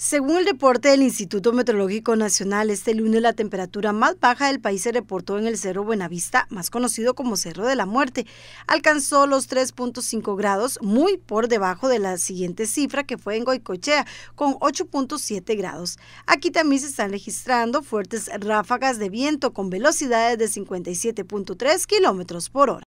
Según el reporte del Instituto Meteorológico Nacional, este lunes la temperatura más baja del país se reportó en el Cerro Buenavista, más conocido como Cerro de la Muerte. Alcanzó los 3.5 grados, muy por debajo de la siguiente cifra que fue en Goicochea, con 8.7 grados. Aquí también se están registrando fuertes ráfagas de viento con velocidades de 57.3 kilómetros por hora.